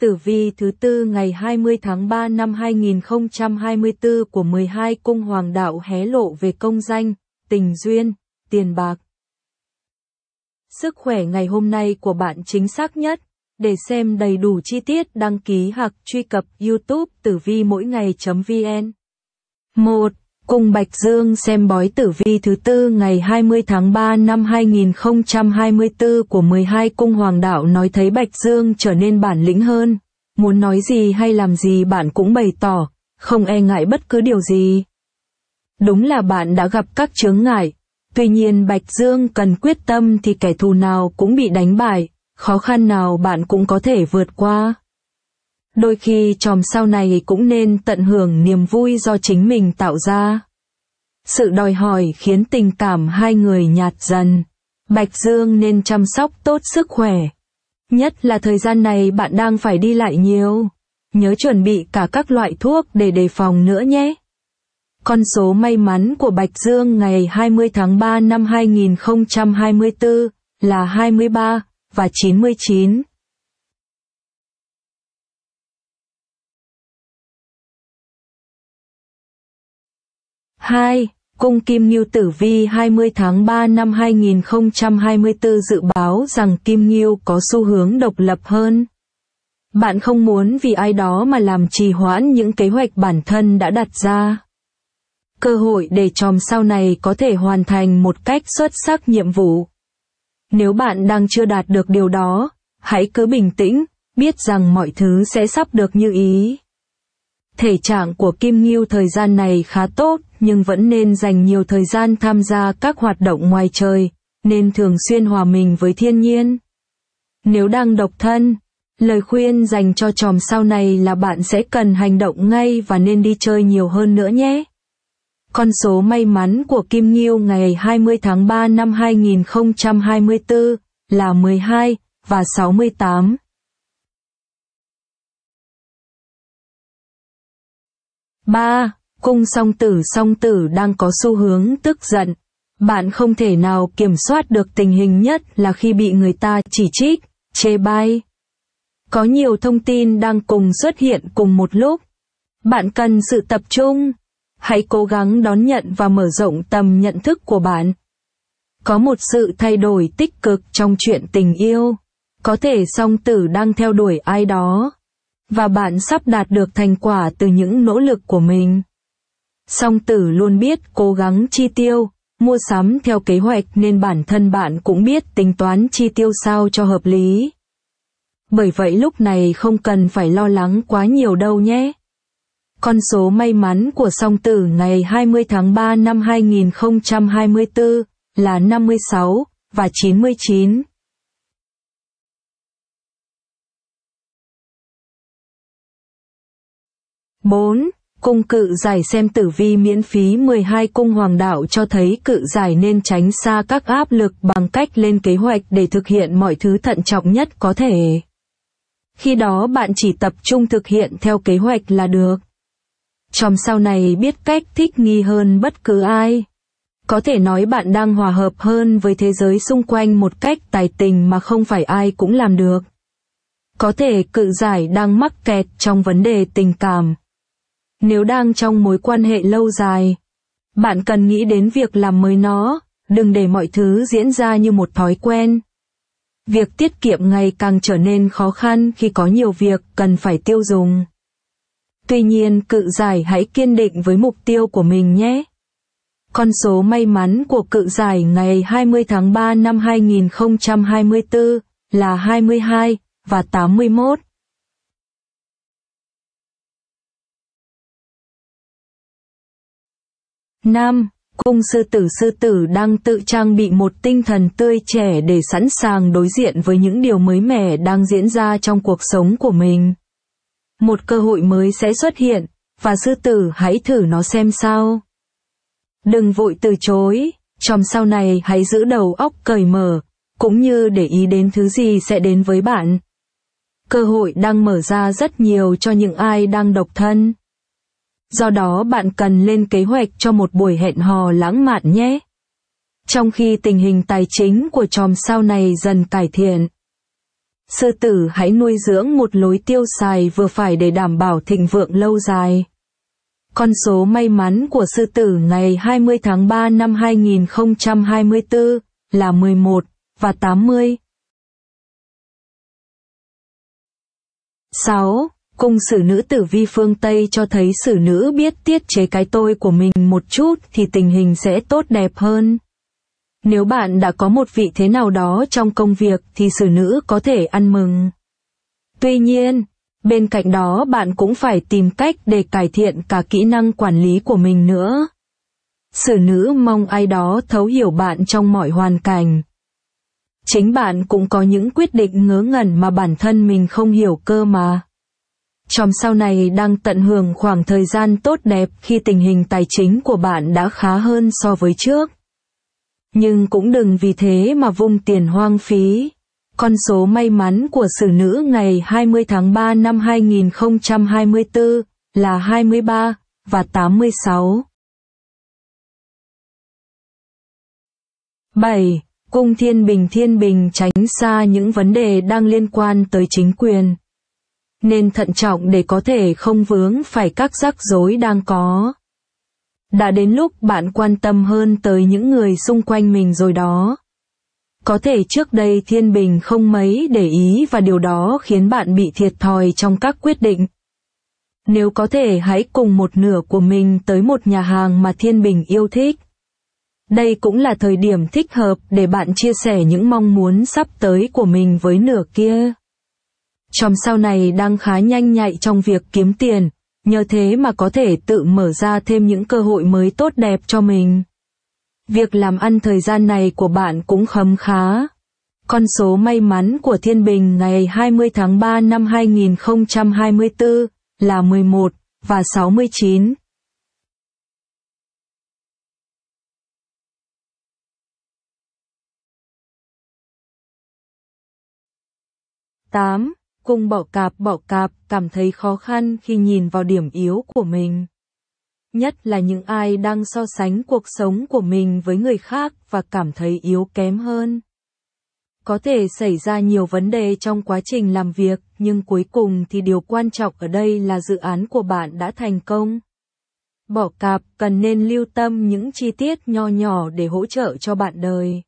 Tử vi thứ tư ngày 20 tháng 3 năm 2024 của 12 cung hoàng đạo hé lộ về công danh, tình duyên, tiền bạc. Sức khỏe ngày hôm nay của bạn chính xác nhất. Để xem đầy đủ chi tiết đăng ký hoặc truy cập YouTube tử vi mỗi ngày.vn. 1. Cùng Bạch Dương xem bói tử vi thứ tư ngày 20 tháng 3 năm 2024 của 12 cung hoàng đạo nói thấy Bạch Dương trở nên bản lĩnh hơn. Muốn nói gì hay làm gì bạn cũng bày tỏ, không e ngại bất cứ điều gì. Đúng là bạn đã gặp các chướng ngại. Tuy nhiên Bạch Dương cần quyết tâm thì kẻ thù nào cũng bị đánh bại, khó khăn nào bạn cũng có thể vượt qua. Đôi khi chòm sau này cũng nên tận hưởng niềm vui do chính mình tạo ra. Sự đòi hỏi khiến tình cảm hai người nhạt dần. Bạch Dương nên chăm sóc tốt sức khỏe. Nhất là thời gian này bạn đang phải đi lại nhiều. Nhớ chuẩn bị cả các loại thuốc để đề phòng nữa nhé. Con số may mắn của Bạch Dương ngày 20 tháng 3 năm 2024 là 23 và 99. 2. Cung Kim Ngưu Tử Vi 20 tháng 3 năm 2024 dự báo rằng Kim Ngưu có xu hướng độc lập hơn. Bạn không muốn vì ai đó mà làm trì hoãn những kế hoạch bản thân đã đặt ra. Cơ hội để chòm sau này có thể hoàn thành một cách xuất sắc nhiệm vụ. Nếu bạn đang chưa đạt được điều đó, hãy cứ bình tĩnh, biết rằng mọi thứ sẽ sắp được như ý. Thể trạng của Kim Ngưu thời gian này khá tốt, nhưng vẫn nên dành nhiều thời gian tham gia các hoạt động ngoài trời, nên thường xuyên hòa mình với thiên nhiên. Nếu đang độc thân, lời khuyên dành cho chòm sau này là bạn sẽ cần hành động ngay và nên đi chơi nhiều hơn nữa nhé. Con số may mắn của Kim Ngưu ngày 20 tháng 3 năm 2024 là 12 và 68. 3. Cung song tử song tử đang có xu hướng tức giận. Bạn không thể nào kiểm soát được tình hình nhất là khi bị người ta chỉ trích, chê bai. Có nhiều thông tin đang cùng xuất hiện cùng một lúc. Bạn cần sự tập trung. Hãy cố gắng đón nhận và mở rộng tầm nhận thức của bạn. Có một sự thay đổi tích cực trong chuyện tình yêu. Có thể song tử đang theo đuổi ai đó, và bạn sắp đạt được thành quả từ những nỗ lực của mình. Song tử luôn biết cố gắng chi tiêu, mua sắm theo kế hoạch nên bản thân bạn cũng biết tính toán chi tiêu sao cho hợp lý. Bởi vậy lúc này không cần phải lo lắng quá nhiều đâu nhé. Con số may mắn của song tử ngày 20 tháng 3 năm 2024 là 56 và 99. 4. Cung cự giải xem tử vi miễn phí 12 cung hoàng đạo cho thấy cự giải nên tránh xa các áp lực bằng cách lên kế hoạch để thực hiện mọi thứ thận trọng nhất có thể. Khi đó bạn chỉ tập trung thực hiện theo kế hoạch là được. trong sau này biết cách thích nghi hơn bất cứ ai. Có thể nói bạn đang hòa hợp hơn với thế giới xung quanh một cách tài tình mà không phải ai cũng làm được. Có thể cự giải đang mắc kẹt trong vấn đề tình cảm nếu đang trong mối quan hệ lâu dài, bạn cần nghĩ đến việc làm mới nó, đừng để mọi thứ diễn ra như một thói quen. Việc tiết kiệm ngày càng trở nên khó khăn khi có nhiều việc cần phải tiêu dùng. Tuy nhiên cự giải hãy kiên định với mục tiêu của mình nhé. Con số may mắn của cự giải ngày 20 tháng 3 năm 2024 là 22 và 81. 5. Cung sư tử sư tử đang tự trang bị một tinh thần tươi trẻ để sẵn sàng đối diện với những điều mới mẻ đang diễn ra trong cuộc sống của mình. Một cơ hội mới sẽ xuất hiện, và sư tử hãy thử nó xem sao. Đừng vội từ chối, trong sau này hãy giữ đầu óc cởi mở, cũng như để ý đến thứ gì sẽ đến với bạn. Cơ hội đang mở ra rất nhiều cho những ai đang độc thân do đó bạn cần lên kế hoạch cho một buổi hẹn hò lãng mạn nhé. Trong khi tình hình tài chính của chòm sao này dần cải thiện, sư tử hãy nuôi dưỡng một lối tiêu xài vừa phải để đảm bảo thịnh vượng lâu dài. Con số may mắn của sư tử ngày 20 tháng 3 năm 2024 là 11 và 80. 6. Cung xử nữ tử vi phương Tây cho thấy xử nữ biết tiết chế cái tôi của mình một chút thì tình hình sẽ tốt đẹp hơn. Nếu bạn đã có một vị thế nào đó trong công việc thì xử nữ có thể ăn mừng. Tuy nhiên, bên cạnh đó bạn cũng phải tìm cách để cải thiện cả kỹ năng quản lý của mình nữa. xử nữ mong ai đó thấu hiểu bạn trong mọi hoàn cảnh. Chính bạn cũng có những quyết định ngớ ngẩn mà bản thân mình không hiểu cơ mà chòm sau này đang tận hưởng khoảng thời gian tốt đẹp khi tình hình tài chính của bạn đã khá hơn so với trước. Nhưng cũng đừng vì thế mà vung tiền hoang phí. Con số may mắn của xử nữ ngày 20 tháng 3 năm 2024 là 23 và 86. 7. Cung thiên bình thiên bình tránh xa những vấn đề đang liên quan tới chính quyền nên thận trọng để có thể không vướng phải các rắc rối đang có. Đã đến lúc bạn quan tâm hơn tới những người xung quanh mình rồi đó. Có thể trước đây Thiên Bình không mấy để ý và điều đó khiến bạn bị thiệt thòi trong các quyết định. Nếu có thể hãy cùng một nửa của mình tới một nhà hàng mà Thiên Bình yêu thích. Đây cũng là thời điểm thích hợp để bạn chia sẻ những mong muốn sắp tới của mình với nửa kia. Chòm sau này đang khá nhanh nhạy trong việc kiếm tiền, nhờ thế mà có thể tự mở ra thêm những cơ hội mới tốt đẹp cho mình. Việc làm ăn thời gian này của bạn cũng khấm khá. Con số may mắn của Thiên Bình ngày 20 tháng 3 năm 2024 là 11 và 69. tám cùng bọ cạp bọ cạp cảm thấy khó khăn khi nhìn vào điểm yếu của mình. Nhất là những ai đang so sánh cuộc sống của mình với người khác và cảm thấy yếu kém hơn. Có thể xảy ra nhiều vấn đề trong quá trình làm việc, nhưng cuối cùng thì điều quan trọng ở đây là dự án của bạn đã thành công. Bỏ cạp cần nên lưu tâm những chi tiết nho nhỏ để hỗ trợ cho bạn đời.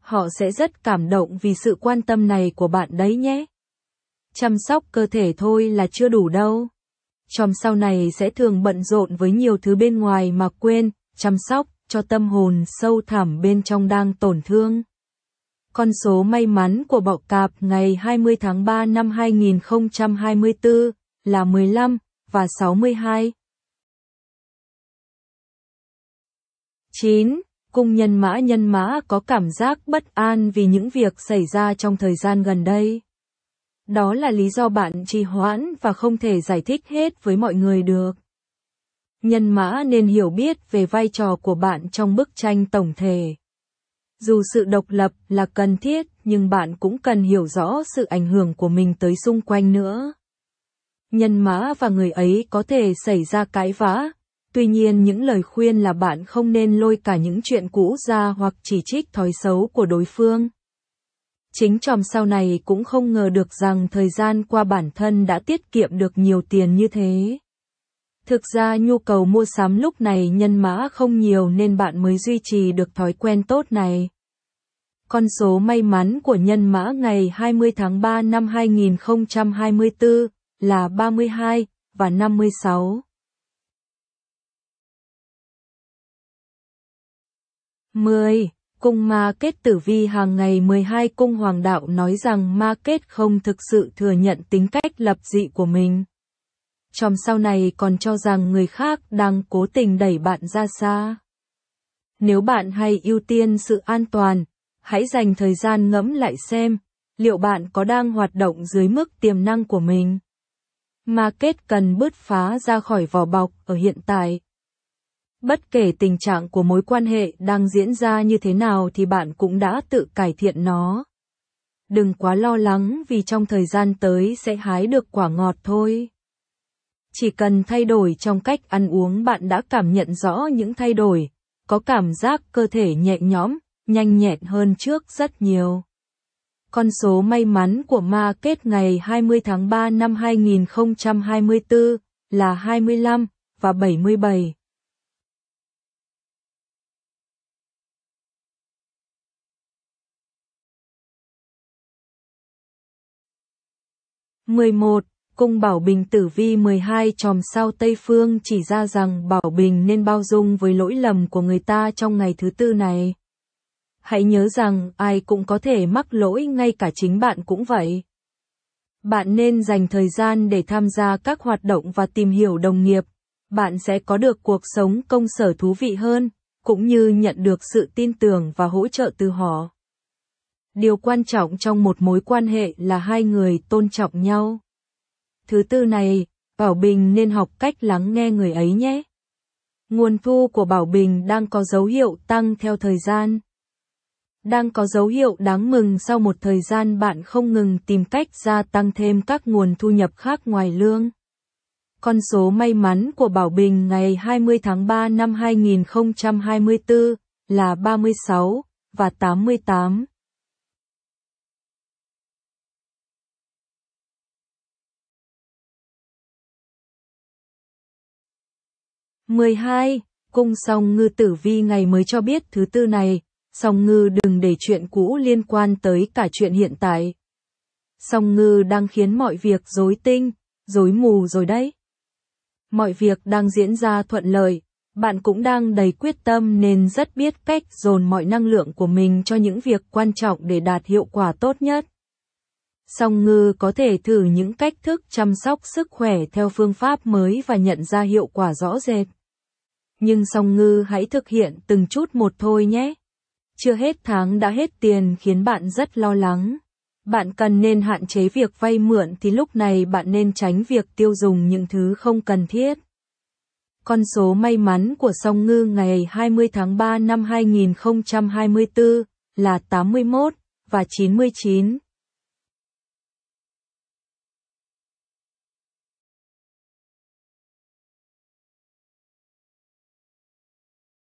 Họ sẽ rất cảm động vì sự quan tâm này của bạn đấy nhé chăm sóc cơ thể thôi là chưa đủ đâu. Trong sau này sẽ thường bận rộn với nhiều thứ bên ngoài mà quên, chăm sóc, cho tâm hồn sâu thẳm bên trong đang tổn thương. Con số may mắn của bọ cạp ngày 20 tháng 3 năm 2024 là 15 và 62. 9. Cung nhân mã nhân mã có cảm giác bất an vì những việc xảy ra trong thời gian gần đây. Đó là lý do bạn trì hoãn và không thể giải thích hết với mọi người được. Nhân mã nên hiểu biết về vai trò của bạn trong bức tranh tổng thể. Dù sự độc lập là cần thiết, nhưng bạn cũng cần hiểu rõ sự ảnh hưởng của mình tới xung quanh nữa. Nhân mã và người ấy có thể xảy ra cãi vã, tuy nhiên những lời khuyên là bạn không nên lôi cả những chuyện cũ ra hoặc chỉ trích thói xấu của đối phương. Chính Tròm sau này cũng không ngờ được rằng thời gian qua bản thân đã tiết kiệm được nhiều tiền như thế. Thực ra nhu cầu mua sắm lúc này nhân mã không nhiều nên bạn mới duy trì được thói quen tốt này. Con số may mắn của nhân mã ngày 20 tháng 3 năm 2024 là 32 và 56. mười cung ma kết tử vi hàng ngày 12 cung hoàng đạo nói rằng ma kết không thực sự thừa nhận tính cách lập dị của mình. Trong sau này còn cho rằng người khác đang cố tình đẩy bạn ra xa. Nếu bạn hay ưu tiên sự an toàn, hãy dành thời gian ngẫm lại xem, liệu bạn có đang hoạt động dưới mức tiềm năng của mình. Ma kết cần bứt phá ra khỏi vỏ bọc ở hiện tại. Bất kể tình trạng của mối quan hệ đang diễn ra như thế nào thì bạn cũng đã tự cải thiện nó. Đừng quá lo lắng vì trong thời gian tới sẽ hái được quả ngọt thôi. Chỉ cần thay đổi trong cách ăn uống bạn đã cảm nhận rõ những thay đổi, có cảm giác cơ thể nhẹ nhõm, nhanh nhẹn hơn trước rất nhiều. Con số may mắn của ma kết ngày 20 tháng 3 năm 2024 là 25 và 77. 11. Cung Bảo Bình Tử Vi 12 chòm sao Tây Phương chỉ ra rằng Bảo Bình nên bao dung với lỗi lầm của người ta trong ngày thứ tư này. Hãy nhớ rằng ai cũng có thể mắc lỗi ngay cả chính bạn cũng vậy. Bạn nên dành thời gian để tham gia các hoạt động và tìm hiểu đồng nghiệp. Bạn sẽ có được cuộc sống công sở thú vị hơn, cũng như nhận được sự tin tưởng và hỗ trợ từ họ. Điều quan trọng trong một mối quan hệ là hai người tôn trọng nhau. Thứ tư này, Bảo Bình nên học cách lắng nghe người ấy nhé. Nguồn thu của Bảo Bình đang có dấu hiệu tăng theo thời gian. Đang có dấu hiệu đáng mừng sau một thời gian bạn không ngừng tìm cách gia tăng thêm các nguồn thu nhập khác ngoài lương. Con số may mắn của Bảo Bình ngày 20 tháng 3 năm 2024 là 36 và 88. 12. Cung song ngư tử vi ngày mới cho biết thứ tư này, song ngư đừng để chuyện cũ liên quan tới cả chuyện hiện tại. Song ngư đang khiến mọi việc rối tinh, rối mù rồi đấy. Mọi việc đang diễn ra thuận lợi, bạn cũng đang đầy quyết tâm nên rất biết cách dồn mọi năng lượng của mình cho những việc quan trọng để đạt hiệu quả tốt nhất. Song ngư có thể thử những cách thức chăm sóc sức khỏe theo phương pháp mới và nhận ra hiệu quả rõ rệt nhưng song ngư hãy thực hiện từng chút một thôi nhé. Chưa hết tháng đã hết tiền khiến bạn rất lo lắng. Bạn cần nên hạn chế việc vay mượn thì lúc này bạn nên tránh việc tiêu dùng những thứ không cần thiết. Con số may mắn của song ngư ngày 20 tháng 3 năm 2024 là 81 và 99.